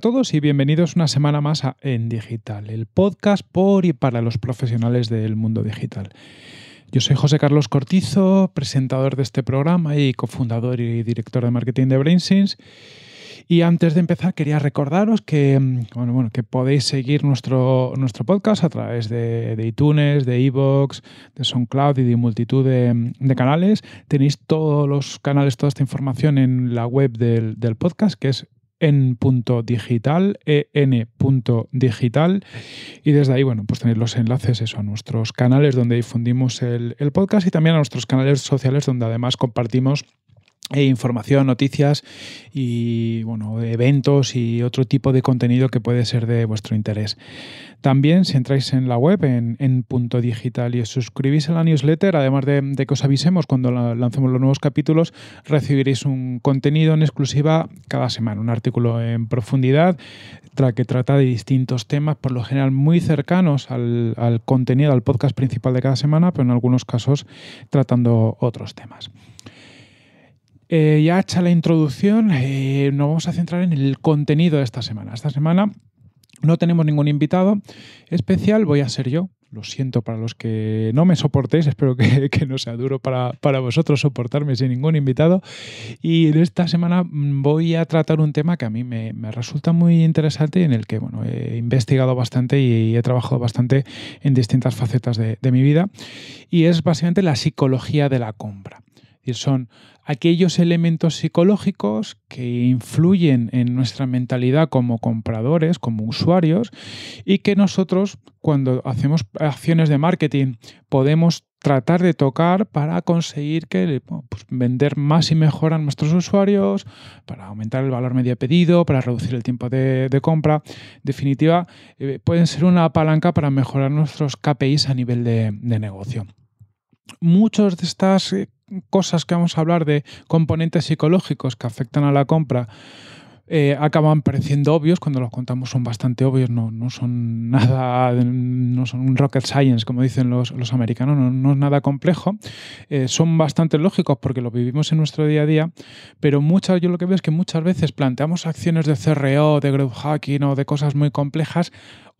todos y bienvenidos una semana más a En Digital, el podcast por y para los profesionales del mundo digital. Yo soy José Carlos Cortizo, presentador de este programa y cofundador y director de marketing de BrainSins. Y antes de empezar, quería recordaros que, mm, bueno, que podéis seguir nuestro, nuestro podcast a través de, de iTunes, de Evox, de SoundCloud y de multitud de, canales. Tenéis todos los canales, toda esta información en la web del podcast, que es en.digital en.digital digital, en digital. Y desde ahí, bueno, pues tenéis los enlaces eso, a nuestros canales donde difundimos el, el podcast y también a nuestros canales sociales donde además compartimos e información, noticias y bueno, eventos y otro tipo de contenido que puede ser de vuestro interés. También si entráis en la web en, punto digital y os suscribís a la newsletter, además de, que os avisemos cuando lancemos los nuevos capítulos, recibiréis un contenido en exclusiva cada semana, un artículo en profundidad que trata de distintos temas, por lo general muy cercanos al contenido, al podcast principal de cada semana, pero en algunos casos tratando otros temas. Eh, ya hecha la introducción, eh, nos vamos a centrar en el contenido de esta semana. Esta semana no tenemos ningún invitado especial, voy a ser yo. Lo siento para los que no me soportéis, espero que, no sea duro para, vosotros soportarme sin ningún invitado. Y en esta semana voy a tratar un tema que a mí me, resulta muy interesante, y en el que bueno, he investigado bastante y he trabajado bastante en distintas facetas de, de mi vida, y es básicamente la psicología de la compra. Y son aquellos elementos psicológicos que influyen en nuestra mentalidad como compradores, como usuarios, y que nosotros cuando hacemos acciones de marketing podemos tratar de tocar para conseguir que pues, vender más y mejor a nuestros usuarios, para aumentar el valor medio pedido, para reducir el tiempo de, compra. En definitiva, eh, pueden ser una palanca para mejorar nuestros KPIs a nivel de, de negocio. Muchos de estas eh, cosas que vamos a hablar de componentes psicológicos que afectan a la compra eh, acaban pareciendo obvios, cuando los contamos son bastante obvios, no, no son nada, no son un rocket science, como dicen los, los americanos, no, es nada complejo, eh, son bastante lógicos porque los vivimos en nuestro día a día, pero muchas, yo lo que veo es que muchas veces planteamos acciones de CRO, de growth hacking o de cosas muy complejas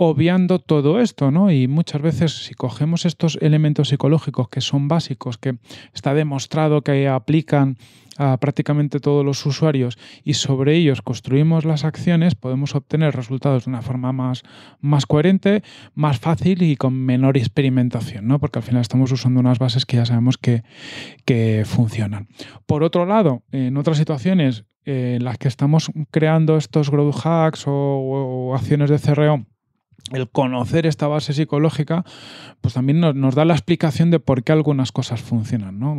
obviando todo esto, ¿no? Y muchas veces si cogemos estos elementos psicológicos que son básicos, que está demostrado que aplican a prácticamente todos los usuarios y sobre ellos construimos las acciones, podemos obtener resultados de una forma más, más coherente, más fácil y con menor experimentación, ¿no? Porque al final estamos usando unas bases que ya sabemos que, funcionan. Por otro lado, en otras situaciones eh, en las que estamos creando estos growth hacks o, acciones de CRO, el conocer esta base psicológica, pues también nos, da la explicación de por qué algunas cosas funcionan. ¿no?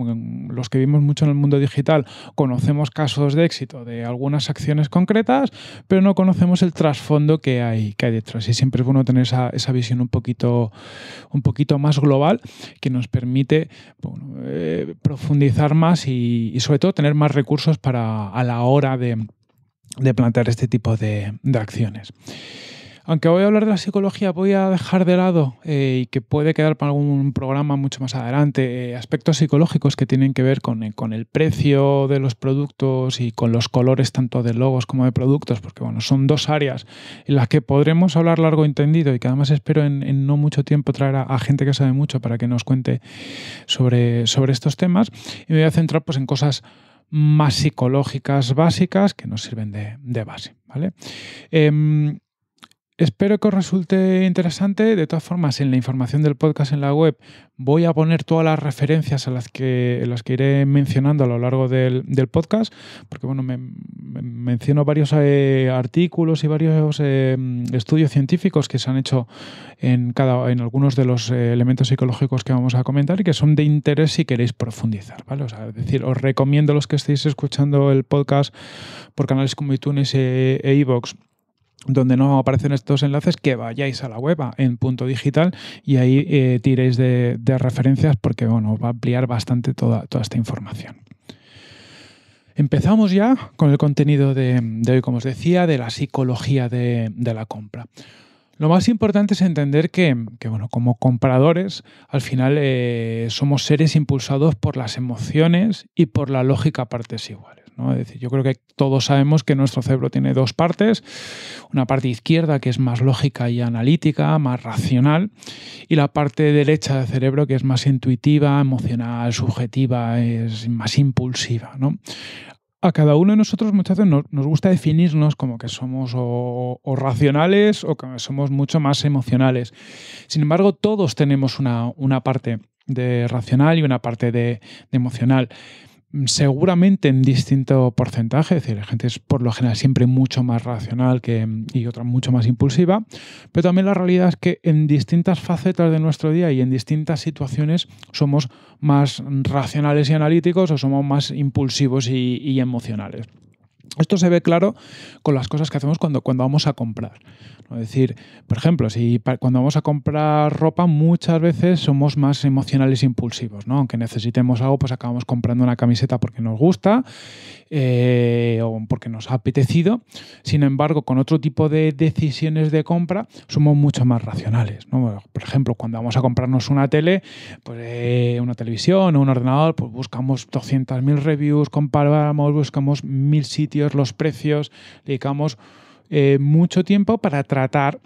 Los que vimos mucho en el mundo digital conocemos casos de éxito de algunas acciones concretas, pero no conocemos el trasfondo que hay, detrás. Y siempre es bueno tener esa, visión un poquito, un poquito más global que nos permite eh, profundizar más y, sobre todo tener más recursos para a la hora de, plantear este tipo de, de acciones. Aunque voy a hablar de la psicología, voy a dejar de lado, eh, y que puede quedar para algún programa mucho más adelante, eh, aspectos psicológicos que tienen que ver eh, con, el precio de los productos y con los colores tanto de logos como de productos, porque bueno, son dos áreas en las que podremos hablar largo entendido y que además espero en, no mucho tiempo traer a, gente que sabe mucho para que nos cuente sobre, sobre estos temas. Y me voy a centrar pues, en cosas más psicológicas básicas que nos sirven de, base. ¿vale? Em, Espero que os resulte interesante. De todas formas, en la información del podcast en la web voy a poner todas las referencias a las que, las que iré mencionando a lo largo del, podcast, porque bueno, menciono varios eh, artículos y varios eh, estudios científicos que se han hecho en, cada, en algunos de los eh, elementos psicológicos que vamos a comentar y que son de interés si queréis profundizar. es decir, os recomiendo los que estéis escuchando el podcast por canales como iTunes e, e iVoox donde no aparecen estos enlaces, que vayáis a la web en punto digital y ahí eh, tiréis de, referencias porque bueno, va a ampliar bastante toda, esta información. Empezamos ya con el contenido de, hoy, como os decía, de la psicología de, la compra. Lo más importante es entender que, bueno, como compradores, al final eh, somos seres impulsados por las emociones y por la lógica a partes iguales decir, yo creo que todos sabemos que nuestro cerebro tiene dos partes, una parte izquierda que es más lógica y analítica, más racional, y la parte derecha del cerebro que es más intuitiva, emocional, subjetiva, es más impulsiva. a cada uno de nosotros muchas veces nos, gusta definirnos como que somos o, racionales o que somos mucho más emocionales. Sin embargo, todos tenemos una, parte de racional y una parte de, de emocional. Mm, seguramente en distinto porcentaje, es decir, la gente es por lo general siempre mucho más racional que, mm, y otra mucho más impulsiva, pero también la realidad es que en distintas facetas de nuestro día y en distintas situaciones somos más racionales y analíticos o somos más impulsivos y, emocionales. Esto se ve claro con las cosas que hacemos cuando, cuando vamos a comprar. Es decir, por ejemplo, si cuando vamos a comprar ropa muchas veces somos más emocionales e impulsivos, Aunque necesitemos algo, pues acabamos comprando una camiseta porque nos gusta eh, o porque nos ha apetecido. Sin embargo, con otro tipo de decisiones de compra somos mucho más racionales, Por ejemplo, cuando vamos a comprarnos una tele, pues eh, una televisión o un ordenador, pues buscamos 200.000 reviews, comparamos, buscamos mil sitios, los precios, dedicamos eh, mucho tiempo para tratar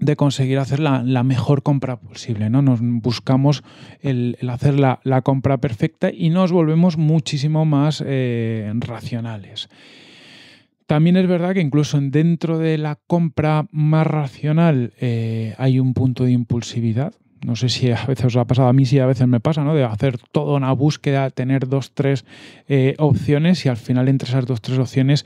de conseguir hacer la, mejor compra posible. ¿no? Nos buscamos el, hacer la, compra perfecta y nos volvemos muchísimo más eh, racionales. También es verdad que incluso dentro de la compra más racional eh, hay un punto de impulsividad, no sé si a veces os ha pasado a mí, si a veces me pasa, ¿no? De hacer toda una búsqueda, tener dos, tres eh, opciones y al final entre esas dos, tres opciones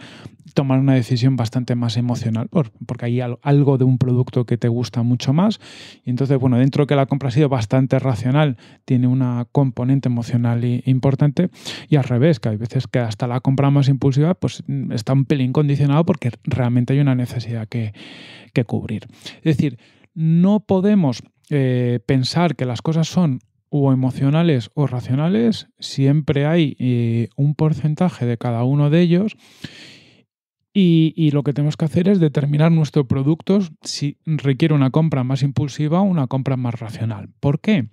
tomar una decisión bastante más emocional, porque hay algo de un producto que te gusta mucho más. Y entonces, bueno, dentro que la compra ha sido bastante racional, tiene una componente emocional importante. Y al revés, que hay veces que hasta la compra más impulsiva, pues mm, está un pelín condicionado porque realmente hay una necesidad que, que cubrir. Es decir, no podemos eh, pensar que las cosas son o emocionales o racionales, siempre hay eh, un porcentaje de cada uno de ellos y, lo que tenemos que hacer es determinar nuestros producto si requiere una compra más impulsiva o una compra más racional. ¿Por qué?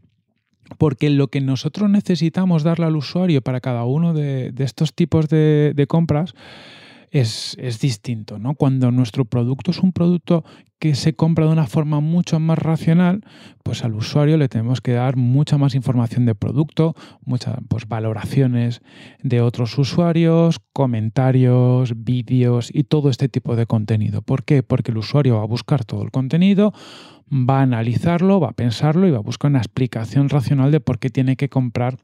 Porque lo que nosotros necesitamos darle al usuario para cada uno de, estos tipos de, compras es, es, distinto. ¿no? Cuando nuestro producto es un producto que se compra de una forma mucho más racional, pues al usuario le tenemos que dar mucha más información de producto, muchas pues, valoraciones de otros usuarios, comentarios, vídeos y todo este tipo de contenido. ¿Por qué? Porque el usuario va a buscar todo el contenido, va a analizarlo, va a pensarlo y va a buscar una explicación racional de por qué tiene que comprar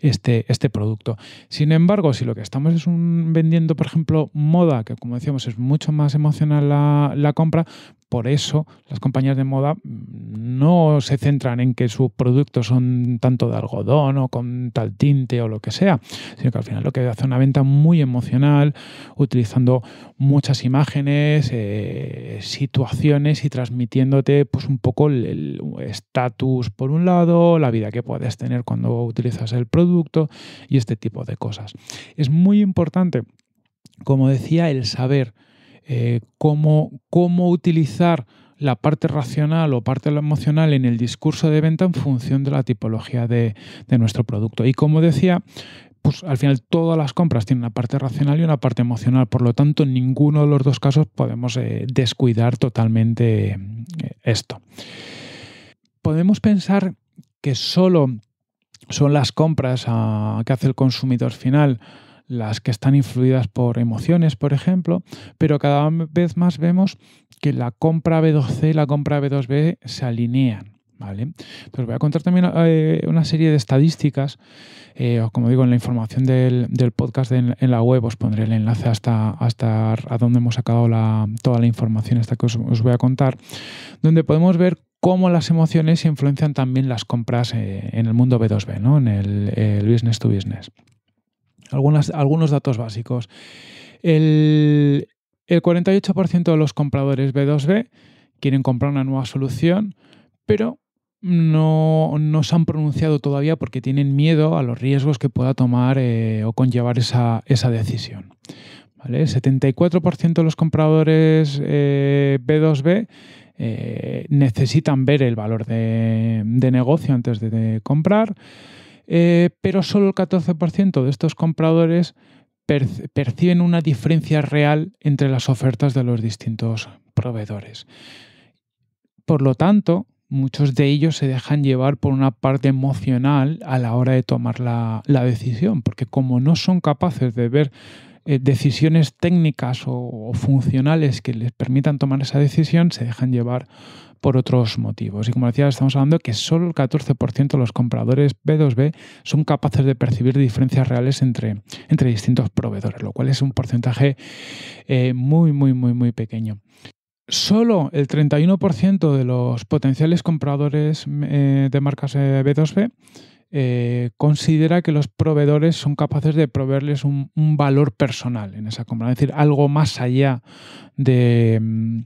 este, este producto. Sin embargo, si lo que estamos es vendiendo, por ejemplo, moda, que como decíamos es mucho más emocional la, la compra, por eso las compañías de moda no se centran en que sus productos son tanto de algodón o con tal tinte o lo que sea, sino que al final lo que hace una venta muy emocional, utilizando muchas imágenes, eh, situaciones y transmitiéndote pues un poco el estatus por un lado, la vida que puedes tener cuando utilizas el producto y este tipo de cosas. Es muy importante, como decía, el saber eh, cómo, utilizar la parte racional o parte emocional en el discurso de venta en función de la tipología de, nuestro producto. Y como decía, pues al final todas las compras tienen una parte racional y una parte emocional. Por lo tanto, en ninguno de los dos casos podemos eh, descuidar totalmente eh, esto. Podemos pensar que solo son las compras que hace el consumidor final las que están influidas por emociones, por ejemplo, pero cada vez más vemos que la compra B2C y la compra B2B se alinean. ¿Vale? Entonces voy a contar también eh, una serie de estadísticas, eh, o como digo, en la información del, podcast en, la web os pondré el enlace hasta, hasta a donde hemos sacado toda la información esta que os, voy a contar, donde podemos ver cómo las emociones influencian también las compras eh, en el mundo B2B, b en el business to business algunas, algunos datos básicos. El, 48% de los compradores B2B quieren comprar una nueva solución, pero no, se han pronunciado todavía porque tienen miedo a los riesgos que pueda tomar eh, o conllevar esa, decisión. ¿Vale? 74% de los compradores eh, B2B eh, necesitan ver el valor de, negocio antes de comprar. Eh, pero solo el 14% de estos compradores perciben una diferencia real entre las ofertas de los distintos proveedores. Por lo tanto, muchos de ellos se dejan llevar por una parte emocional a la hora de tomar la, decisión, porque como no son capaces de ver eh, decisiones técnicas o, o, funcionales que les permitan tomar esa decisión, se dejan llevar por otros motivos. Y como decía, estamos hablando que solo el 14% de los compradores B2B son capaces de percibir diferencias reales entre, entre distintos proveedores, lo cual es un porcentaje eh, muy, muy, muy, muy pequeño. Solo el 31% de los potenciales compradores eh, de marcas B2B eh, considera que los proveedores son capaces de proveerles un valor personal en esa compra, es decir, algo más allá de, mm,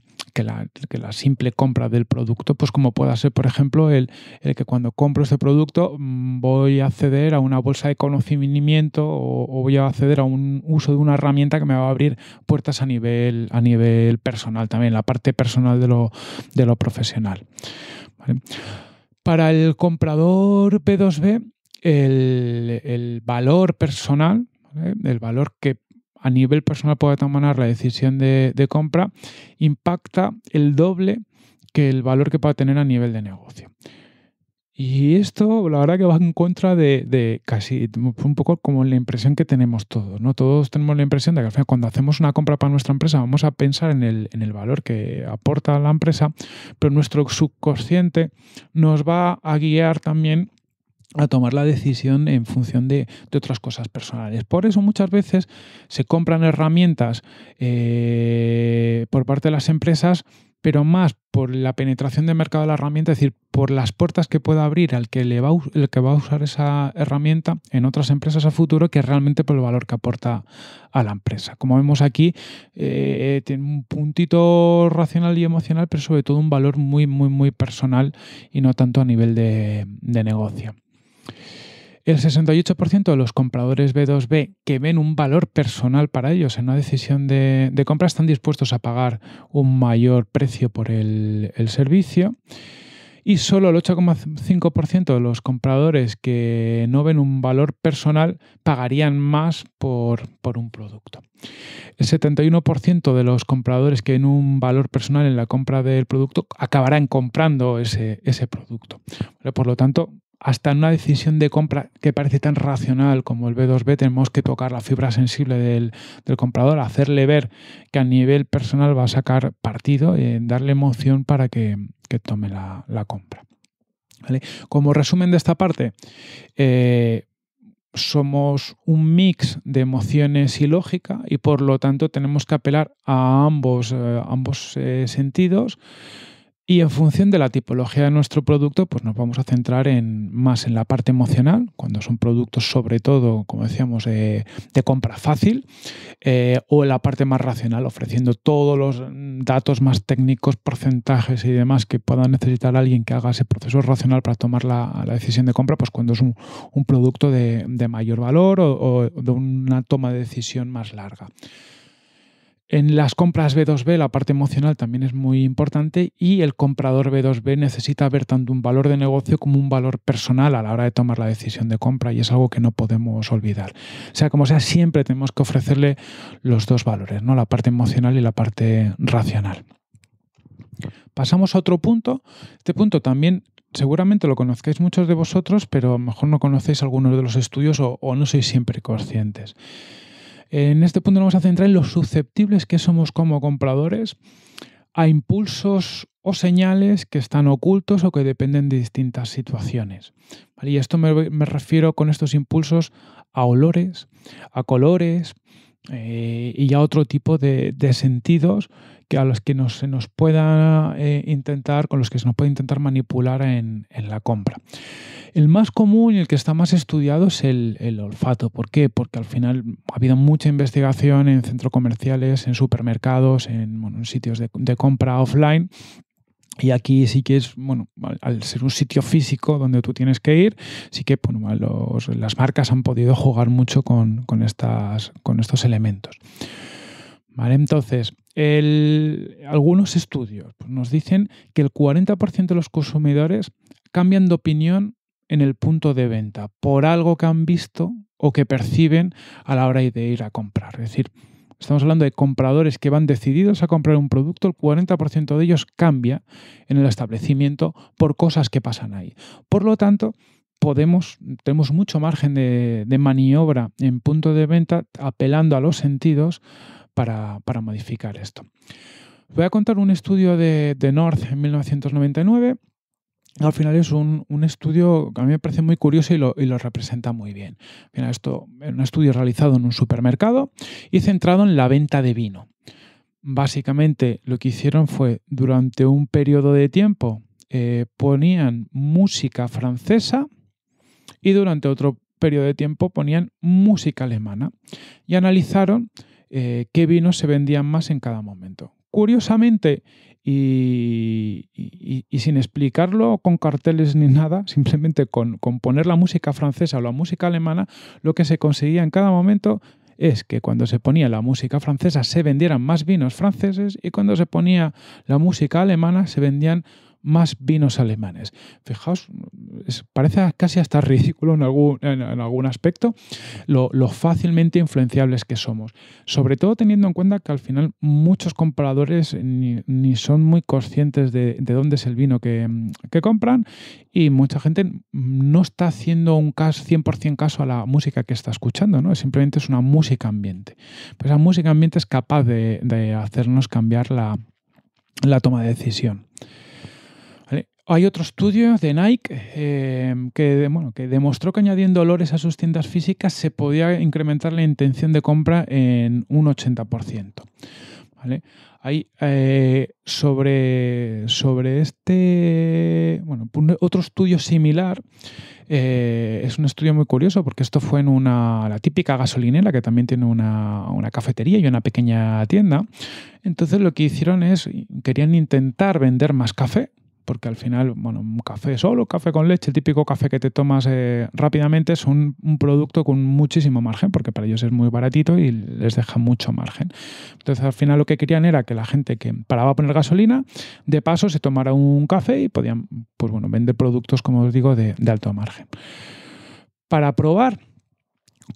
que la, simple compra del producto, pues como pueda ser, por ejemplo, el, que cuando compro este producto mm, voy a acceder a una bolsa de conocimiento o, voy a acceder a un uso de una herramienta que me va a abrir puertas a nivel, a nivel personal también, la parte personal de lo, de lo profesional. Para el comprador P 2 b el, valor personal, el valor que a nivel personal pueda tomar la decisión de, compra, impacta el doble que el valor que pueda tener a nivel de negocio. Y esto, la verdad que va en contra de, casi un poco como la impresión que tenemos todos, ¿no? Todos tenemos la impresión de que al final cuando hacemos una compra para nuestra empresa vamos a pensar en el, en el valor que aporta la empresa, pero nuestro subconsciente nos va a guiar también a tomar la decisión en función de, otras cosas personales. Por eso muchas veces se compran herramientas eh, por parte de las empresas, pero más por la penetración de mercado de la herramienta, es decir, por las puertas que pueda abrir al que, le va, el que va a usar esa herramienta en otras empresas a futuro que realmente por el valor que aporta a la empresa. Como vemos aquí, eh, tiene un puntito racional y emocional, pero sobre todo un valor muy, muy, muy personal y no tanto a nivel de negocio. El 68% de los compradores B2B que ven un valor personal para ellos en una decisión de, compra están dispuestos a pagar un mayor precio por el, servicio. Y solo el 8,5% de los compradores que no ven un valor personal pagarían más por, un producto. El 71% de los compradores que ven un valor personal en la compra del producto acabarán comprando ese, ese producto. Por lo tanto, hasta en una decisión de compra que parece tan racional como el B2B, tenemos que tocar la fibra sensible del, comprador, hacerle ver que a nivel personal va a sacar partido, y eh, darle emoción para que, tome la, compra. Como resumen de esta parte, eh, somos un mix de emociones y lógica y por lo tanto tenemos que apelar a ambos, eh, ambos sentidos y en función de la tipología de nuestro producto, pues nos vamos a centrar en, más en la parte emocional, cuando son productos sobre todo, como decíamos, de compra fácil, eh, o en la parte más racional, ofreciendo todos los datos más técnicos, porcentajes y demás que pueda necesitar alguien que haga ese proceso racional para tomar la, decisión de compra, pues cuando es un, producto de, mayor valor o de una toma de decisión más larga. En las compras B2B la parte emocional también es muy importante y el comprador B2B necesita ver tanto un valor de negocio como un valor personal a la hora de tomar la decisión de compra y es algo que no podemos olvidar. O sea, como sea, siempre tenemos que ofrecerle los dos valores, ¿no? La parte emocional y la parte racional. Pasamos a otro punto. Este punto también seguramente lo conozcáis muchos de vosotros, pero a lo mejor no conocéis algunos de los estudios o no sois siempre conscientes. En este punto nos vamos a centrar en los susceptibles que somos como compradores a impulsos o señales que están ocultos o que dependen de distintas situaciones. Y esto me, refiero con estos impulsos a olores, a colores eh, y a otro tipo de sentidos a los que se nos pueda eh, intentar, con los que se nos puede intentar manipular en, la compra. El más común y el que está más estudiado es el, olfato. ¿Por qué? Porque al final ha habido mucha investigación en centros comerciales, en supermercados, en, sitios de, compra offline y aquí sí que es, bueno, al, ser un sitio físico donde tú tienes que ir, sí que las marcas han podido jugar mucho con, estas, con estos elementos. Vale, entonces, algunos estudios pues, nos dicen que el 40% de los consumidores cambian de opinión en el punto de venta por algo que han visto o que perciben a la hora de ir a comprar. Es decir, estamos hablando de compradores que van decididos a comprar un producto, el 40% de ellos cambia en el establecimiento por cosas que pasan ahí. Por lo tanto, tenemos mucho margen de, de maniobra en punto de venta apelando a los sentidos para, modificar esto. Voy a contar un estudio de, North en 1999. Al final es un, estudio que a mí me parece muy curioso y lo, representa muy bien. final esto es un estudio realizado en un supermercado y centrado en la venta de vino. Básicamente lo que hicieron fue durante un periodo de tiempo eh, ponían música francesa y durante otro periodo de tiempo ponían música alemana y analizaron eh, qué vinos se vendían más en cada momento. Curiosamente, y, sin explicarlo con carteles ni nada, simplemente con, con poner la música francesa o la música alemana, lo que se conseguía en cada momento es que cuando se ponía la música francesa se vendieran más vinos franceses y cuando se ponía la música alemana se vendían más vinos alemanes. Fijaos, parece casi hasta ridículo en algún, en, algún aspecto lo, fácilmente influenciables que somos. Sobre todo teniendo en cuenta que al final muchos compradores ni, son muy conscientes de, dónde es el vino que, compran y mucha gente no está haciendo un caso, 100% caso a la música que está escuchando, ¿no? simplemente es una música ambiente. Pues la música ambiente es capaz de, hacernos cambiar la, la toma de decisión. Hay otro estudio de Nike em, que, demostró que añadiendo olores a sus tiendas físicas se podía incrementar la intención de compra en un 80%. ¿vale? Hay eh, sobre, este, bueno, otro estudio similar, eh, es un estudio muy curioso porque esto fue en una, la típica gasolinera que también tiene una, una cafetería y una pequeña tienda. Entonces lo que hicieron es, querían intentar vender más café porque al final, bueno, un café solo, café con leche, el típico café que te tomas eh, rápidamente, es un, producto con muchísimo margen, porque para ellos es muy baratito y les deja mucho margen. Entonces, al final lo que querían era que la gente que paraba a poner gasolina, de paso se tomara un café y podían, pues bueno, vender productos, como os digo, de, alto margen. Para probar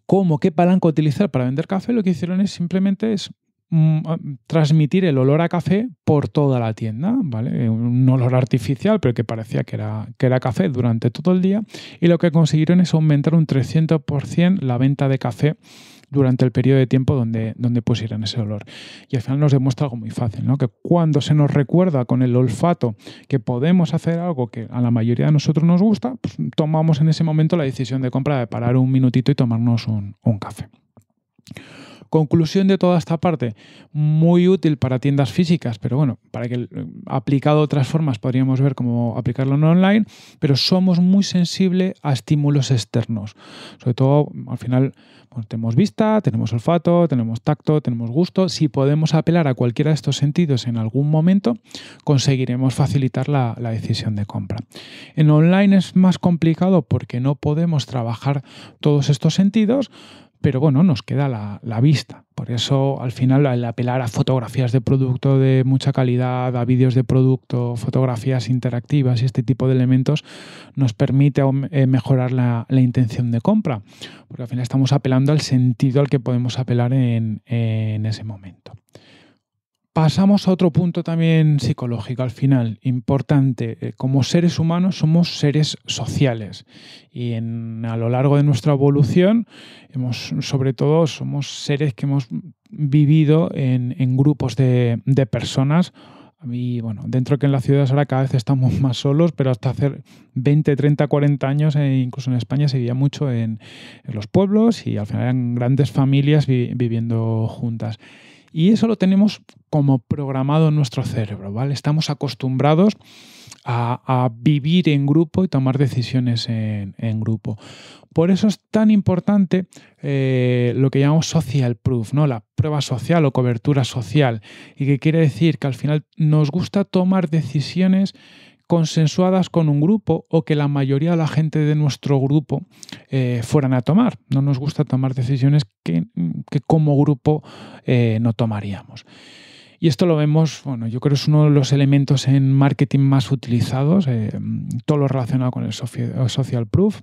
cómo, qué palanca utilizar para vender café, lo que hicieron es simplemente es Mm, ah, transmitir el olor a café por toda la tienda, ¿vale? Un olor artificial, pero que parecía que era, que era café durante todo el día. Y lo que consiguieron es aumentar un 300% la venta de café durante el periodo de tiempo donde, donde pusieran ese olor. Y al final nos demuestra algo muy fácil, ¿no? Que cuando se nos recuerda con el olfato que podemos hacer algo que a la mayoría de nosotros nos gusta, pues, tomamos en ese momento la decisión de compra de parar un minutito y tomarnos un, un café. Conclusión de toda esta parte, muy útil para tiendas físicas, pero bueno, para que aplicado otras formas podríamos ver cómo aplicarlo en online, pero somos muy sensibles a estímulos externos. Sobre todo, al final, pues, tenemos vista, tenemos olfato, tenemos tacto, tenemos gusto. Si podemos apelar a cualquiera de estos sentidos en algún momento, conseguiremos facilitar la, la decisión de compra. En online es más complicado porque no podemos trabajar todos estos sentidos, pero bueno, nos queda la, vista. Por eso, al final, el apelar a fotografías de producto de mucha calidad, a vídeos de producto, fotografías interactivas y este tipo de elementos, nos permite eh, mejorar la, intención de compra, porque al final estamos apelando al sentido al que podemos apelar en, en ese momento. Pasamos a otro punto también psicológico al final, importante. Eh, como seres humanos somos seres sociales y en, a lo largo de nuestra evolución, hemos, sobre todo, somos seres que hemos vivido en, grupos de, personas y bueno, dentro que en la ciudad ahora cada vez estamos más solos, pero hasta hace 20, 30, 40 años, e incluso en España, se vivía mucho en, los pueblos y al final eran grandes familias viviendo juntas. Y eso lo tenemos como programado en nuestro cerebro, ¿vale? Estamos acostumbrados a, vivir en grupo y tomar decisiones en, grupo. Por eso es tan importante eh, lo que llamamos social proof, ¿no? La prueba social o cobertura social. Y que quiere decir que al final nos gusta tomar decisiones consensuadas con un grupo o que la mayoría de la gente de nuestro grupo eh, fueran a tomar. No nos gusta tomar decisiones que, como grupo eh, no tomaríamos. Y esto lo vemos, bueno, yo creo que es uno de los elementos en marketing más utilizados, eh, todo lo relacionado con el social proof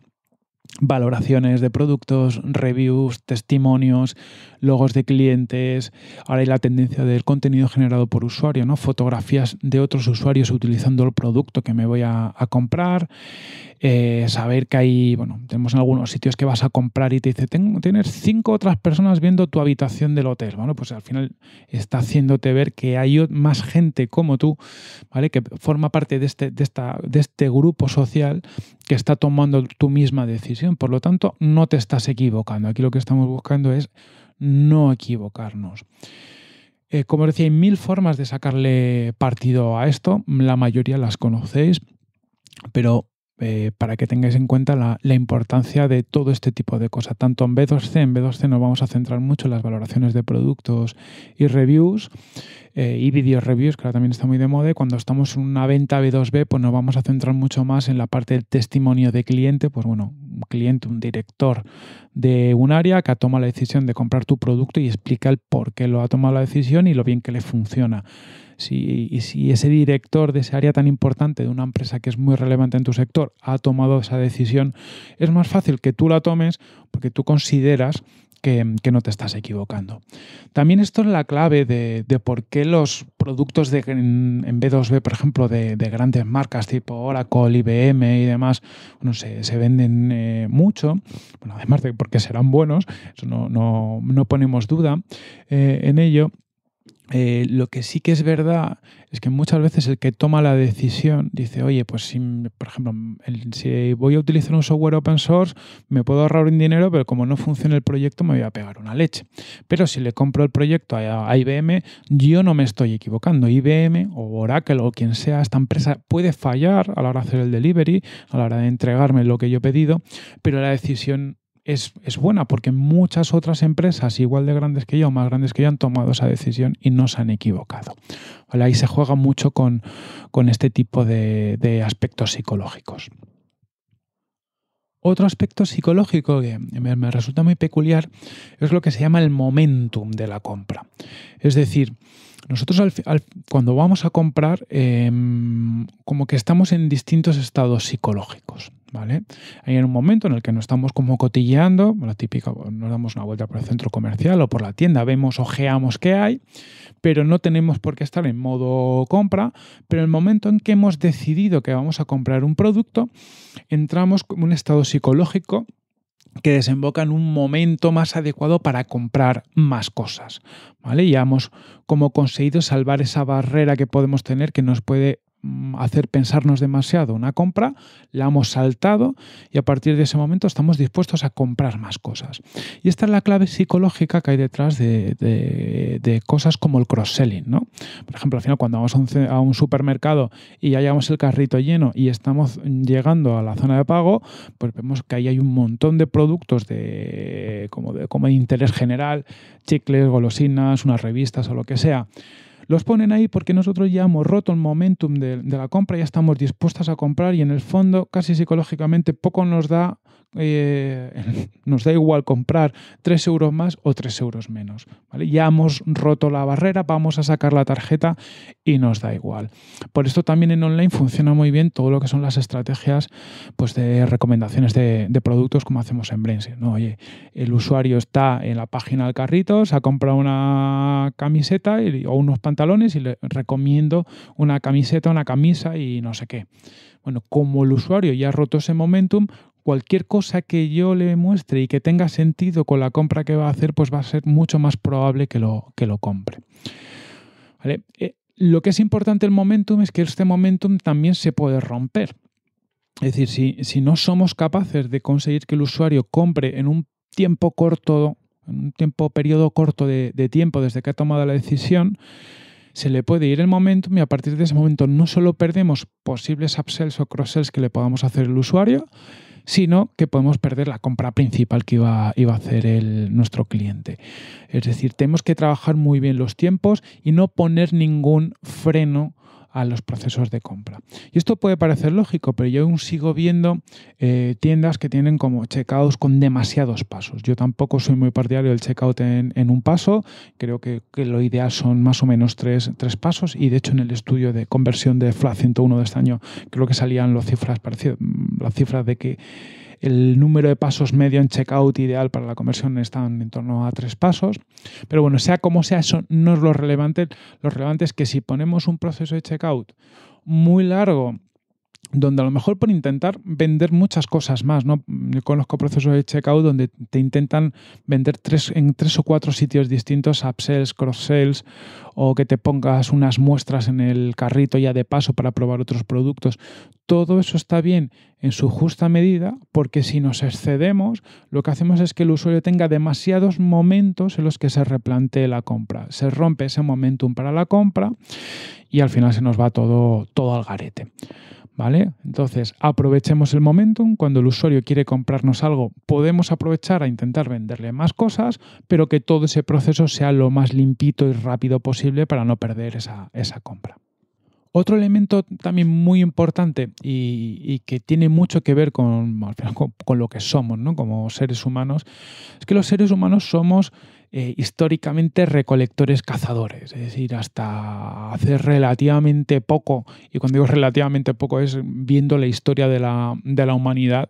valoraciones de productos, reviews, testimonios, logos de clientes. Ahora hay la tendencia del contenido generado por usuario, ¿no? Fotografías de otros usuarios utilizando el producto que me voy a, comprar. Eh, saber que hay, bueno, tenemos algunos sitios que vas a comprar y te dice, Tengo, tienes cinco otras personas viendo tu habitación del hotel. Bueno, pues al final está haciéndote ver que hay más gente como tú, ¿vale? Que forma parte de este, esta, de este grupo social que está tomando tu misma decisión. Por lo tanto, no te estás equivocando. Aquí lo que estamos buscando es no equivocarnos. Eh, como decía, hay mil formas de sacarle partido a esto. La mayoría las conocéis, pero eh, para que tengáis en cuenta la, la, importancia de todo este tipo de cosas. Tanto en B2C, en B2C nos vamos a centrar mucho en las valoraciones de productos y reviews, eh, y video reviews, que ahora también está muy de moda. Cuando estamos en una venta B2B, pues nos vamos a centrar mucho más en la parte del testimonio de cliente. Pues bueno, un cliente, un director de un área que ha tomado la decisión de comprar tu producto y explica el por qué lo ha tomado la decisión y lo bien que le funciona. Si, y si ese director de ese área tan importante de una empresa que es muy relevante en tu sector ha tomado esa decisión, es más fácil que tú la tomes porque tú consideras que, no te estás equivocando. También esto es la clave de, por qué los productos de, en, B2B, por ejemplo, de, grandes marcas tipo Oracle, IBM y demás, bueno, se, venden eh, mucho, además de porque serán buenos, eso no, ponemos duda eh, en ello. Eh, lo que sí que es verdad es que muchas veces el que toma la decisión dice, oye, pues si, por ejemplo, si voy a utilizar un software open source, me puedo ahorrar un dinero, pero como no funciona el proyecto, me voy a pegar una leche. Pero si le compro el proyecto a, a IBM, yo no me estoy equivocando. IBM o Oracle o quien sea, esta empresa puede fallar a la hora de hacer el delivery, a la hora de entregarme lo que yo he pedido, pero la decisión es, buena porque muchas otras empresas igual de grandes que yo, más grandes que yo, han tomado esa decisión y no se han equivocado. Ahí se juega mucho con, este tipo de, aspectos psicológicos. Otro aspecto psicológico que me, resulta muy peculiar es lo que se llama el momentum de la compra. Es decir, nosotros cuando vamos a comprar, em, como que estamos en distintos estados psicológicos. ¿vale? Hay en un momento en el que nos estamos como cotilleando, la típica, nos damos una vuelta por el centro comercial o por la tienda, vemos, ojeamos qué hay, pero no tenemos por qué estar en modo compra, pero el momento en que hemos decidido que vamos a comprar un producto, entramos en un estado psicológico que desemboca en un momento más adecuado para comprar más cosas, ¿vale? Y hemos como conseguido salvar esa barrera que podemos tener que nos puede Mm, hacer pensarnos demasiado una compra, la hemos saltado y a partir de ese momento estamos dispuestos a comprar más cosas. Y esta es la clave psicológica que hay detrás de, cosas como el cross-selling. Por ejemplo, al final cuando vamos a un, supermercado y ya llevamos el carrito lleno y estamos llegando a la zona de pago, pues vemos que ahí hay un montón de productos de, como de, como de interés general, chicles, golosinas, unas revistas o lo que sea los ponen ahí porque nosotros ya hemos roto el momentum de, la compra, ya estamos dispuestas a comprar y en el fondo casi psicológicamente poco nos da eh, nos da igual comprar 3 euros más o 3 euros menos. Ya hemos roto la barrera, vamos a sacar la tarjeta y nos da igual. Por esto también en online funciona muy bien todo lo que son las estrategias pues, de recomendaciones de, productos como hacemos en Brense. Oye, el usuario está en la página del carrito, se ha comprado una camiseta o unos pantalones y le recomiendo una camiseta, una camisa y no sé qué. Bueno, como el usuario ya ha roto ese momentum, cualquier cosa que yo le muestre y que tenga sentido con la compra que va a hacer, pues va a ser mucho más probable que lo, que lo compre. Eh, lo que es importante el momentum es que este momentum también se puede romper. Es decir, si, no somos capaces de conseguir que el usuario compre en un tiempo corto, en un tiempo, periodo corto de, de tiempo desde que ha tomado la decisión, se le puede ir el momentum y a partir de ese momento no solo perdemos posibles upsells o cross-sells que le podamos hacer el usuario, sino que podemos perder la compra principal que iba, a hacer el, nuestro cliente. Es decir, tenemos que trabajar muy bien los tiempos y no poner ningún freno a los procesos de compra. Y esto puede parecer lógico, pero yo aún sigo viendo eh, tiendas que tienen como checkouts con demasiados pasos. Yo tampoco soy muy partidario del checkout en, en un paso, creo que, lo ideal son más o menos tres, pasos y de hecho en el estudio de conversión de FLA 101 de este año creo que salían las cifras, mm, las cifras de que el número de pasos medio en checkout ideal para la conversión está en torno a tres pasos. Pero bueno, sea como sea, eso no es lo relevante. Lo relevante es que si ponemos un proceso de checkout muy largo, donde a lo mejor por intentar vender muchas cosas más, ¿no? Yo conozco procesos de checkout donde te intentan vender tres, en tres o cuatro sitios distintos, upsells, cross-sells, o que te pongas unas muestras en el carrito ya de paso para probar otros productos. Todo eso está bien en su justa medida, porque si nos excedemos, lo que hacemos es que el usuario tenga demasiados momentos en los que se replante la compra. Se rompe ese momentum para la compra y al final se nos va todo, todo al garete. ¿Vale? Entonces, aprovechemos el momentum. Cuando el usuario quiere comprarnos algo, podemos aprovechar a intentar venderle más cosas, pero que todo ese proceso sea lo más limpito y rápido posible para no perder esa, compra. Otro elemento también muy importante y, que tiene mucho que ver con, con, con lo que somos, ¿no? Como seres humanos, es que los seres humanos somos eh, históricamente recolectores cazadores, es decir, hasta hace relativamente poco, y cuando digo relativamente poco es viendo la historia de la, de la humanidad,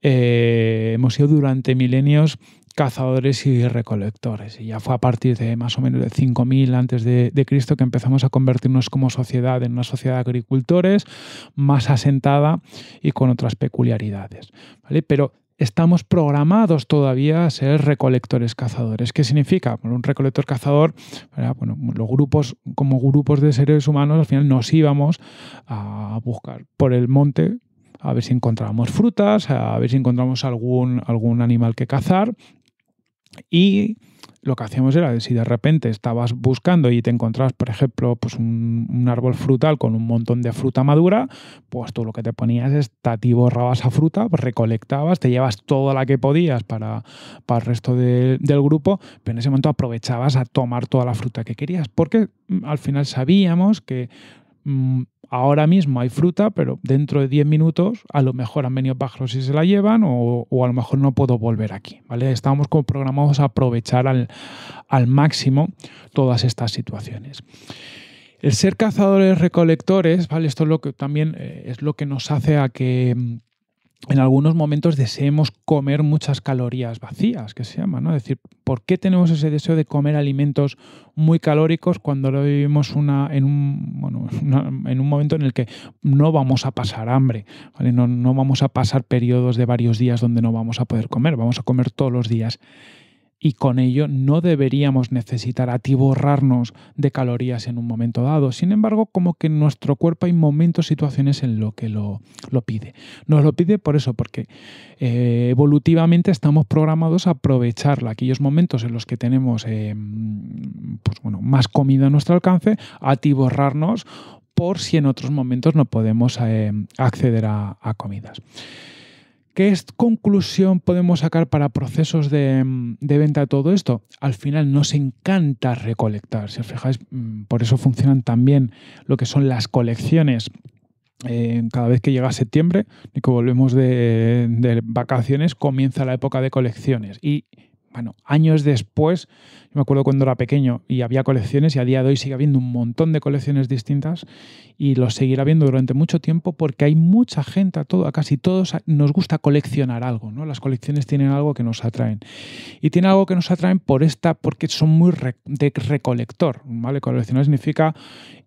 eh, hemos sido durante milenios cazadores y recolectores. Y ya fue a partir de más o menos de 5000 antes de, Cristo que empezamos a convertirnos como sociedad en una sociedad de agricultores más asentada y con otras peculiaridades. ¿vale? Pero estamos programados todavía a ser recolectores cazadores. ¿Qué significa? un recolector cazador, los grupos, como grupos de seres humanos, al final nos íbamos a buscar por el monte a ver si encontrábamos frutas, a ver si encontramos algún, algún animal que cazar y lo que hacíamos era, si de repente estabas buscando y te encontrabas, por ejemplo, pues un, árbol frutal con un montón de fruta madura, pues tú lo que te ponías es tatiborrabas esa fruta, recolectabas, te llevas toda la que podías para, para el resto del grupo, pero en ese momento aprovechabas a tomar toda la fruta que querías, porque mm, al final sabíamos que Mm, ahora mismo hay fruta, pero dentro de 10 minutos a lo mejor han venido pájaros y se la llevan o, a lo mejor no puedo volver aquí. ¿vale? Estamos como programados a aprovechar al, al máximo todas estas situaciones. El ser cazadores recolectores, ¿vale? Esto lo que también eh, es lo que nos hace a que mm, en algunos momentos deseemos comer muchas calorías vacías, que se llama, ¿no? Es decir, ¿por qué tenemos ese deseo de comer alimentos muy calóricos cuando lo vivimos una, en, un, en un momento en el que no vamos a pasar hambre, no, no vamos a pasar periodos de varios días donde no vamos a poder comer, vamos a comer todos los días? y con ello no deberíamos necesitar atiborrarnos de calorías en un momento dado. Sin embargo, como que en nuestro cuerpo hay momentos, situaciones en lo que lo, pide. Nos lo pide por eso, porque eh, evolutivamente estamos programados a aprovechar aquellos momentos en los que tenemos eh, pues bueno, más comida a nuestro alcance, atiborrarnos por si en otros momentos no podemos eh, acceder a comidas. ¿Qué conclusión podemos sacar para procesos mm, de, venta de todo esto? Al final nos encanta recolectar. Si os fijáis, mm, por eso funcionan también lo que son las colecciones eh, cada vez que llega septiembre y que volvemos de, de, vacaciones, comienza la época de colecciones. Y bueno, años después, yo me acuerdo cuando era pequeño y había colecciones y a día de hoy sigue habiendo un montón de colecciones distintas y los seguirá viendo durante mucho tiempo porque hay mucha gente, a, todo, a casi todos nos gusta coleccionar algo, ¿no? Las colecciones tienen algo que nos atraen. Y tiene algo que nos atraen por esta, porque son muy de recolector, ¿vale? Coleccionar significa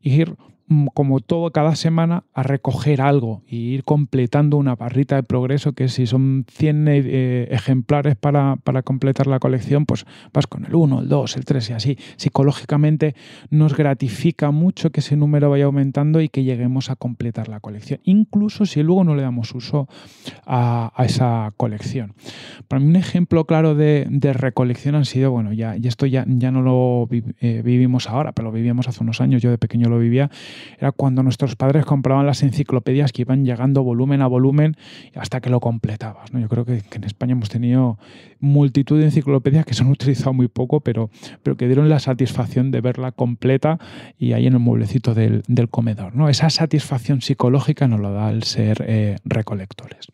ir Mm, como todo cada semana a recoger algo e ir completando una barrita de progreso que si son 100 eh, eh, ejemplares para, completar la colección, pues vas con el 1, el 2, el 3 y así. Psicológicamente nos gratifica mucho que ese número vaya aumentando y que lleguemos a completar la colección, incluso si luego no le damos uso a, esa colección. Para mí un ejemplo claro de, recolección han sido, bueno, ya, y esto ya, ya no lo eh, vivimos ahora, pero lo vivíamos hace unos años, yo de pequeño lo vivía, era cuando nuestros padres compraban las enciclopedias que iban llegando volumen a volumen hasta que lo completabas. Yo creo que, en España hemos tenido multitud de enciclopedias que se han utilizado muy poco, pero, que dieron la satisfacción de verla completa y ahí en el mueblecito del, comedor. Esa satisfacción psicológica nos lo da el ser eh, recolectores.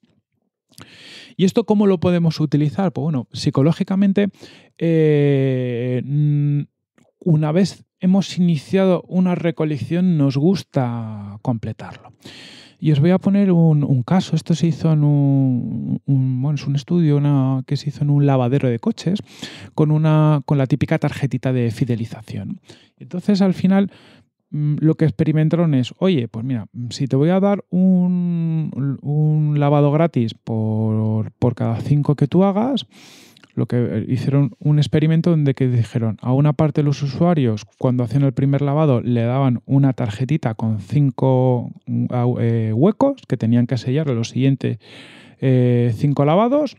¿Y esto cómo lo podemos utilizar? Pues bueno, psicológicamente, eh, mm, una vez hemos iniciado una recolección, nos gusta completarlo. Y os voy a poner un, caso. Esto se hizo en un, bueno, es un estudio que se hizo en un lavadero de coches con, una, con la típica tarjetita de fidelización. Entonces, al final, mm, lo que experimentaron es, oye, pues mira, si te voy a dar un, lavado gratis por, por cada cinco que tú hagas, lo que eh, hicieron un experimento donde que dijeron a una parte de los usuarios cuando hacían el primer lavado le daban una tarjetita con cinco mm, eh, huecos que tenían que sellar los siguientes eh, cinco lavados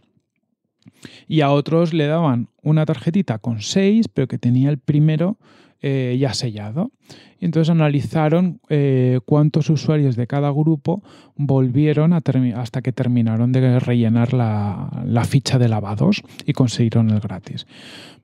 y a otros le daban una tarjetita con seis pero que tenía el primero eh, ya sellado. Y entonces analizaron eh, cuántos usuarios de cada grupo volvieron hasta que terminaron de rellenar la, ficha de lavados y consiguieron el gratis.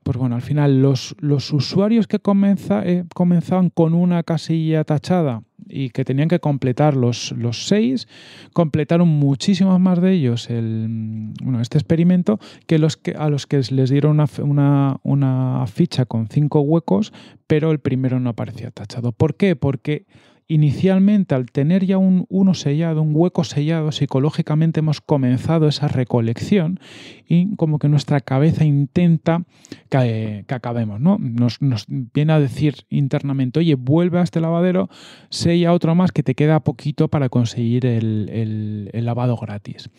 Pues bueno, al final los, usuarios que comenza, eh, comenzaban con una casilla tachada y que tenían que completar los, seis, completaron muchísimos más de ellos el, este experimento que, los a los que les dieron una, una ficha con cinco huecos, pero el primero no aparecía tachado. ¿Por qué? Porque Inicialmente, al tener ya un uno sellado, un hueco sellado, psicológicamente hemos comenzado esa recolección y como que nuestra cabeza intenta que, acabemos, ¿no? Nos, viene a decir internamente, oye, vuelve a este lavadero, sella otro más que te queda poquito para conseguir el, lavado gratis.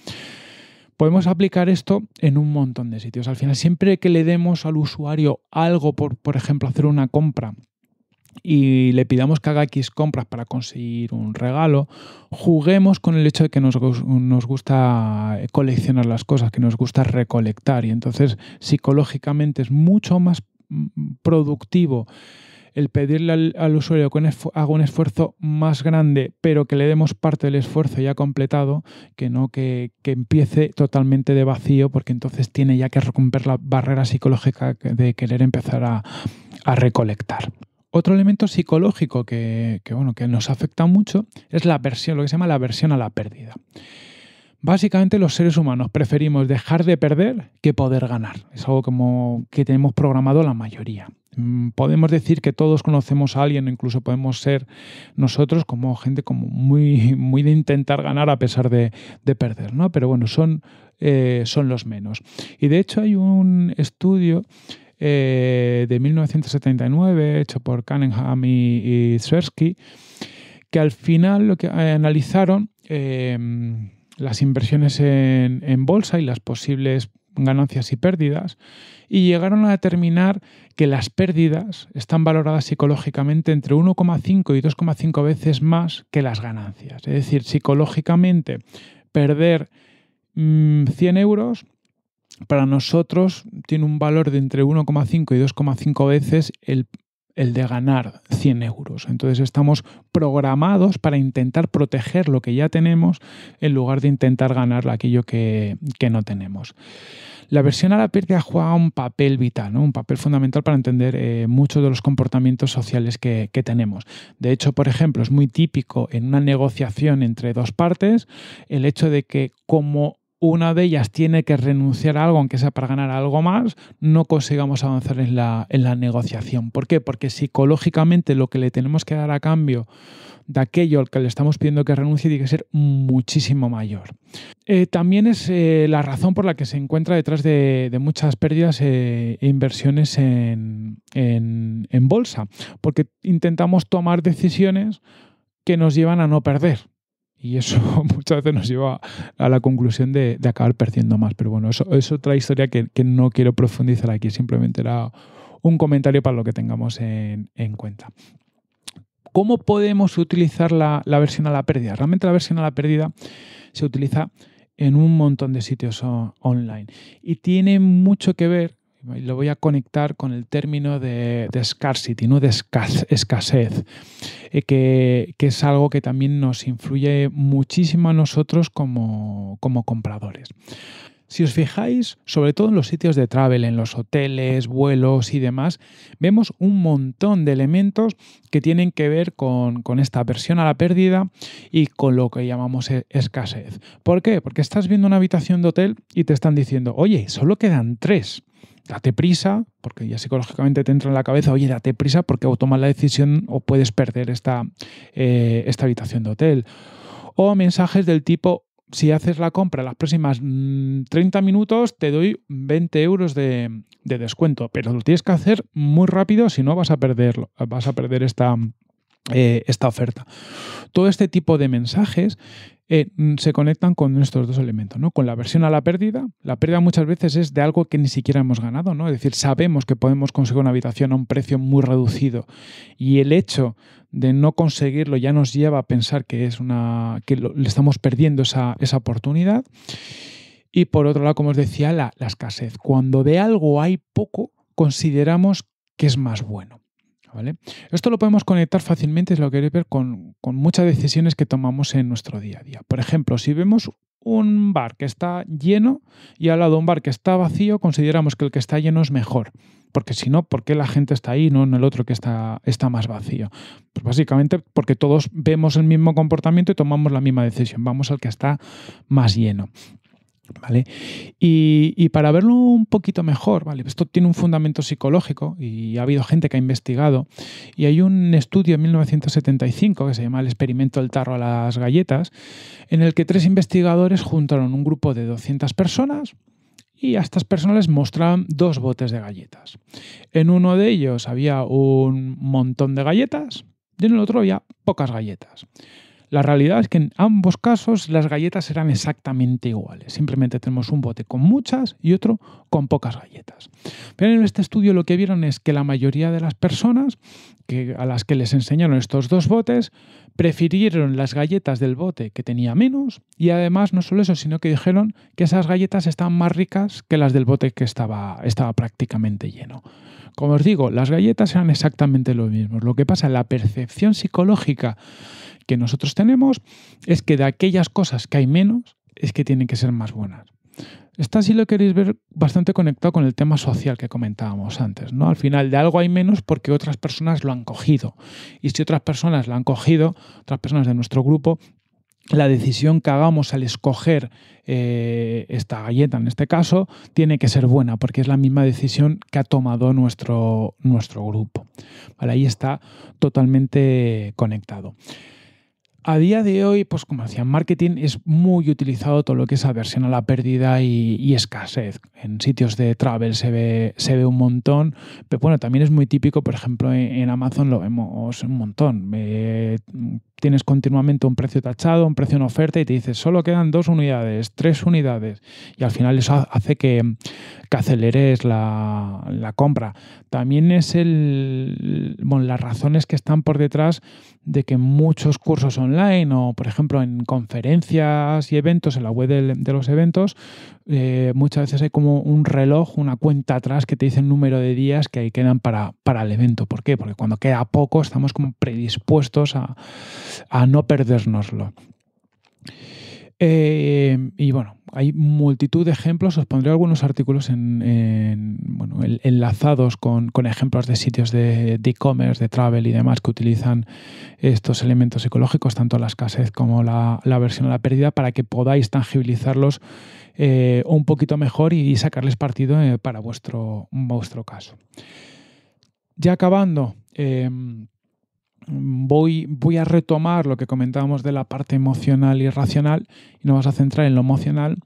Podemos aplicar esto en un montón de sitios. Al final, siempre que le demos al usuario algo por, por ejemplo, hacer una compra, y le pidamos que haga X compras para conseguir un regalo, juguemos con el hecho de que nos, gusta coleccionar las cosas, que nos gusta recolectar y entonces psicológicamente es mucho más mm, productivo el pedirle al, usuario que haga un esfuerzo más grande, pero que le demos parte del esfuerzo ya completado, que no que, empiece totalmente de vacío, porque entonces tiene ya que romper la barrera psicológica de querer empezar a recolectar. Otro elemento psicológico que, bueno, que nos afecta mucho es la versión, lo que se llama la aversión a la pérdida. Básicamente los seres humanos preferimos dejar de perder que poder ganar. Es algo como que tenemos programado la mayoría. Mm, podemos decir que todos conocemos a alguien, incluso podemos ser nosotros como gente como muy, muy de intentar ganar a pesar de, perder, ¿no? Pero bueno, son, eh, son los menos. Y de hecho hay un estudio eh, de 1979, hecho por Cunningham y, y que al final lo que eh, analizaron em, las inversiones en, bolsa y las posibles ganancias y pérdidas, y llegaron a determinar que las pérdidas están valoradas psicológicamente entre 1,5 y 2,5 veces más que las ganancias. Es decir, psicológicamente perder 100 mm, euros para nosotros tiene un valor de entre 1,5 y 2,5 veces el, de ganar 100 euros. Entonces estamos programados para intentar proteger lo que ya tenemos en lugar de intentar ganar aquello que, no tenemos. La versión a la pérdida juega un papel vital, un papel fundamental para entender eh, muchos de los comportamientos sociales que, que, tenemos. De hecho, por ejemplo, es muy típico en una negociación entre dos partes el hecho de que como una de ellas tiene que renunciar a algo, aunque sea para ganar algo más, no consigamos avanzar en la, negociación. ¿Por qué? Porque psicológicamente lo que le tenemos que dar a cambio de aquello al que le estamos pidiendo que renuncie tiene que ser muchísimo mayor. Eh, también es eh, la razón por la que se encuentra detrás de, muchas pérdidas eh, e inversiones en bolsa, porque intentamos tomar decisiones que nos llevan a no perder y eso muchas veces nos lleva a la conclusión de, acabar perdiendo más. Pero bueno, eso es otra historia que, no quiero profundizar aquí. Simplemente era un comentario para lo que tengamos en, cuenta. ¿Cómo podemos utilizar la, versión a la pérdida? Realmente la versión a la pérdida se utiliza en un montón de sitios online y tiene mucho que ver lo voy a conectar con el término de, scarcity, ¿no? de escasez, eh, que, es algo que también nos influye muchísimo a nosotros como, compradores. Si os fijáis, sobre todo en los sitios de travel, en los hoteles, vuelos y demás, vemos un montón de elementos que tienen que ver con, con, esta versión a la pérdida y con lo que llamamos e-, escasez. ¿Por qué? Porque estás viendo una habitación de hotel y te están diciendo, oye, solo quedan tres date prisa, porque ya psicológicamente te entra en la cabeza, oye, date prisa porque o tomas la decisión o puedes perder esta, eh, esta habitación de hotel. O mensajes del tipo, si haces la compra las próximas 30 mm, minutos, te doy 20 euros de, de descuento, pero lo tienes que hacer muy rápido, si no vas a perderlo, vas a perder esta, eh, esta oferta. Todo este tipo de mensajes eh, se conectan con estos dos elementos, ¿no? Con la versión a la pérdida. La pérdida muchas veces es de algo que ni siquiera hemos ganado, ¿no? Es decir, sabemos que podemos conseguir una habitación a un precio muy reducido y el hecho de no conseguirlo ya nos lleva a pensar que es una que le estamos perdiendo esa, oportunidad. Y por otro lado, como os decía, la escasez. Cuando de algo hay poco, consideramos que es más bueno. Esto lo podemos conectar fácilmente, es lo queréis ver, con, muchas decisiones que tomamos en nuestro día a día. Por ejemplo, si vemos un bar que está lleno y al lado un bar que está vacío, consideramos que el que está lleno es mejor. Porque si no, ¿por qué la gente está ahí y no en el otro que está, está más vacío? Pues básicamente porque todos vemos el mismo comportamiento y tomamos la misma decisión. Vamos al que está más lleno. Y, para verlo un poquito mejor, ¿vale? Esto tiene un fundamento psicológico y ha habido gente que ha investigado. Y hay un estudio en 1975 que se llama El experimento del tarro a las galletas, en el que tres investigadores juntaron un grupo de 200 personas, y a estas personas les mostraban dos botes de galletas. En uno de ellos había un montón de galletas y en el otro había pocas galletas. La realidad es que en ambos casos las galletas eran exactamente iguales. Simplemente tenemos un bote con muchas y otro con pocas galletas. Pero en este estudio lo que vieron es que la mayoría de las personas que, a las que les enseñaron estos dos botes prefirieron las galletas del bote que tenía menos y además no solo eso, sino que dijeron que esas galletas estaban más ricas que las del bote que estaba, estaba prácticamente lleno. Como os digo, las galletas eran exactamente lo mismo. Lo que pasa, es la percepción psicológica que nosotros tenemos es que de aquellas cosas que hay menos es que tienen que ser más buenas. está si lo queréis ver bastante conectado con el tema social que comentábamos antes, ¿no? Al final de algo hay menos porque otras personas lo han cogido. Y si otras personas lo han cogido, otras personas de nuestro grupo, la decisión que hagamos al escoger eh, esta galleta en este caso tiene que ser buena porque es la misma decisión que ha tomado nuestro, nuestro grupo. Vale, ahí está totalmente conectado. A día de hoy, pues como decía, en marketing es muy utilizado todo lo que es aversión a la pérdida y, escasez. En sitios de travel se ve, se ve un montón, pero bueno, también es muy típico, por ejemplo, en, Amazon lo vemos un montón tienes continuamente un precio tachado, un precio en oferta y te dices, solo quedan dos unidades, tres unidades. Y al final eso hace que, aceleres la, compra. También es el, bueno, las razones que están por detrás de que muchos cursos online o, por ejemplo, en conferencias y eventos, en la web de los eventos, eh, muchas veces hay como un reloj, una cuenta atrás que te dice el número de días que ahí quedan para, el evento. ¿Por qué? Porque cuando queda poco estamos como predispuestos a, no perdernoslo eh, y bueno, hay multitud de ejemplos, os pondré algunos artículos en, bueno, enlazados con, ejemplos de sitios de e-commerce, de, travel y demás que utilizan estos elementos psicológicos, tanto la escasez como la, la versión a la pérdida, para que podáis tangibilizarlos eh, un poquito mejor y, sacarles partido eh, para vuestro, vuestro, caso. Ya acabando, em, voy, voy a retomar lo que comentábamos de la parte emocional y racional y nos vamos a centrar en lo emocional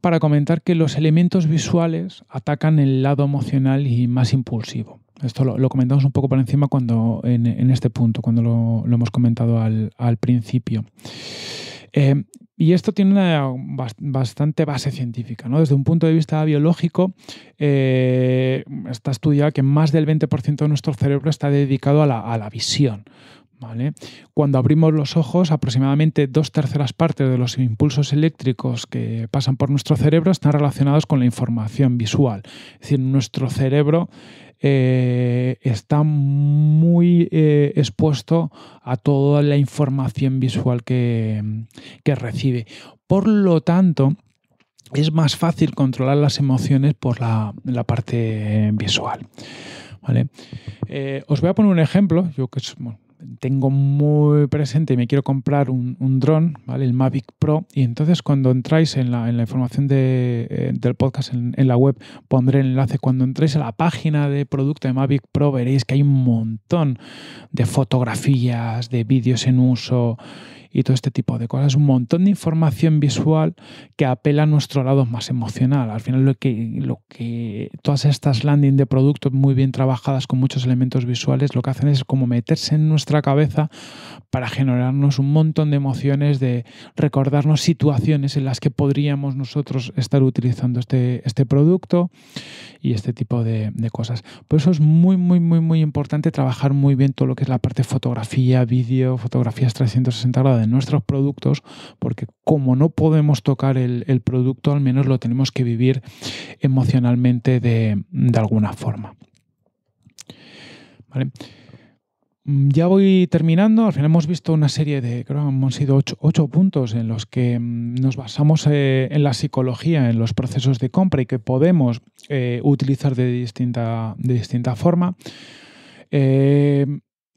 para comentar que los elementos visuales atacan el lado emocional y más impulsivo. Esto lo, comentamos un poco por encima cuando, en, este punto, cuando lo, hemos comentado al, principio. Em, y esto tiene una bastante base científica. ¿no? Desde un punto de vista biológico, eh, está estudiado que más del 20% de nuestro cerebro está dedicado a la, visión. ¿Vale? Cuando abrimos los ojos, aproximadamente dos terceras partes de los impulsos eléctricos que pasan por nuestro cerebro están relacionados con la información visual. Es decir, nuestro cerebro eh, está muy eh, expuesto a toda la información visual que, recibe. Por lo tanto, es más fácil controlar las emociones por la, parte visual. Eh, os voy a poner un ejemplo, yo que es, tengo muy presente y me quiero comprar un, dron, ¿vale? el Mavic Pro, y entonces cuando entráis en la, información eh, del podcast en, en, la web, pondré el enlace, cuando entréis a la página de producto de Mavic Pro veréis que hay un montón de fotografías, de vídeos en uso y todo este tipo de cosas. Un montón de información visual que apela a nuestro lado más emocional. Al final lo que, lo que todas estas landing de productos muy bien trabajadas con muchos elementos visuales lo que hacen es como meterse en nuestra cabeza para generarnos un montón de emociones, de recordarnos situaciones en las que podríamos nosotros estar utilizando este, este producto y este tipo de, cosas. Por eso es muy, muy, muy, muy importante trabajar muy bien todo lo que es la parte fotografía, vídeo, fotografías 360 grados nuestros productos, porque como no podemos tocar el, producto, al menos lo tenemos que vivir emocionalmente de, alguna forma. ¿Vale? Mm, ya voy terminando. Al final hemos visto una serie de, creo que han sido ocho, puntos en los que mm, nos basamos eh, en la psicología, en los procesos de compra y que podemos eh, utilizar de distinta, de distinta forma. Eh,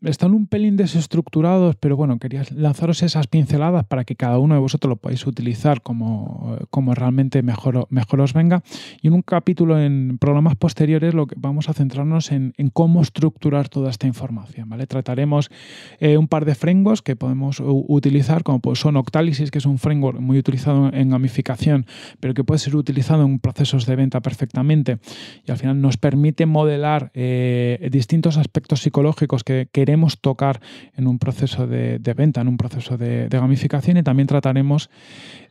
están un pelín desestructurados, pero bueno, quería lanzaros esas pinceladas para que cada uno de vosotros lo podáis utilizar como, eh, como realmente mejor, mejor, os venga. Y en un capítulo en programas posteriores lo que vamos a centrarnos en, en cómo estructurar toda esta información. ¿vale? Trataremos eh, un par de frameworks que podemos utilizar, como pues son Octalysis, que es un framework muy utilizado en gamificación, pero que puede ser utilizado en procesos de venta perfectamente. Y al final nos permite modelar eh, distintos aspectos psicológicos que, que queremos tocar en un proceso de, venta, en un proceso de, gamificación y también trataremos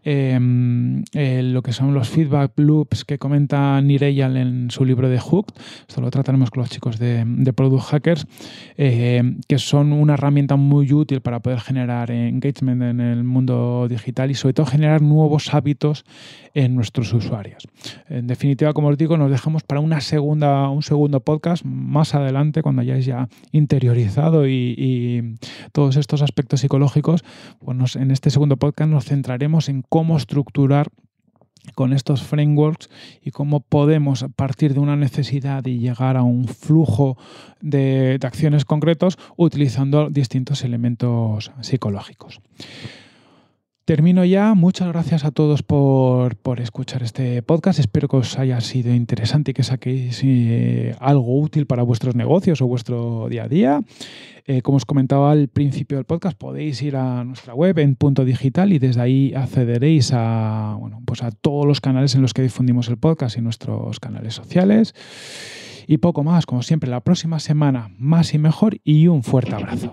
Em, eh, lo que son los feedback loops que comenta Nireyal en su libro de Hooked, esto lo trataremos con los chicos de, Product Hackers, eh, que son una herramienta muy útil para poder generar engagement en el mundo digital y sobre todo generar nuevos hábitos en nuestros usuarios. En definitiva, como os digo, nos dejamos para una segunda, un segundo podcast más adelante cuando hayáis ya interiorizado y, todos estos aspectos psicológicos, pues en este segundo podcast nos centraremos en cómo estructurar con estos frameworks y cómo podemos partir de una necesidad y llegar a un flujo de, de acciones concretos utilizando distintos elementos psicológicos. Termino ya. Muchas gracias a todos por, escuchar este podcast. Espero que os haya sido interesante y que saquéis eh, algo útil para vuestros negocios o vuestro día a día. Eh, como os comentaba al principio del podcast, podéis ir a nuestra web en punto digital y desde ahí accederéis a, pues a todos los canales en los que difundimos el podcast y nuestros canales sociales. Y poco más, como siempre, la próxima semana, más y mejor y un fuerte abrazo.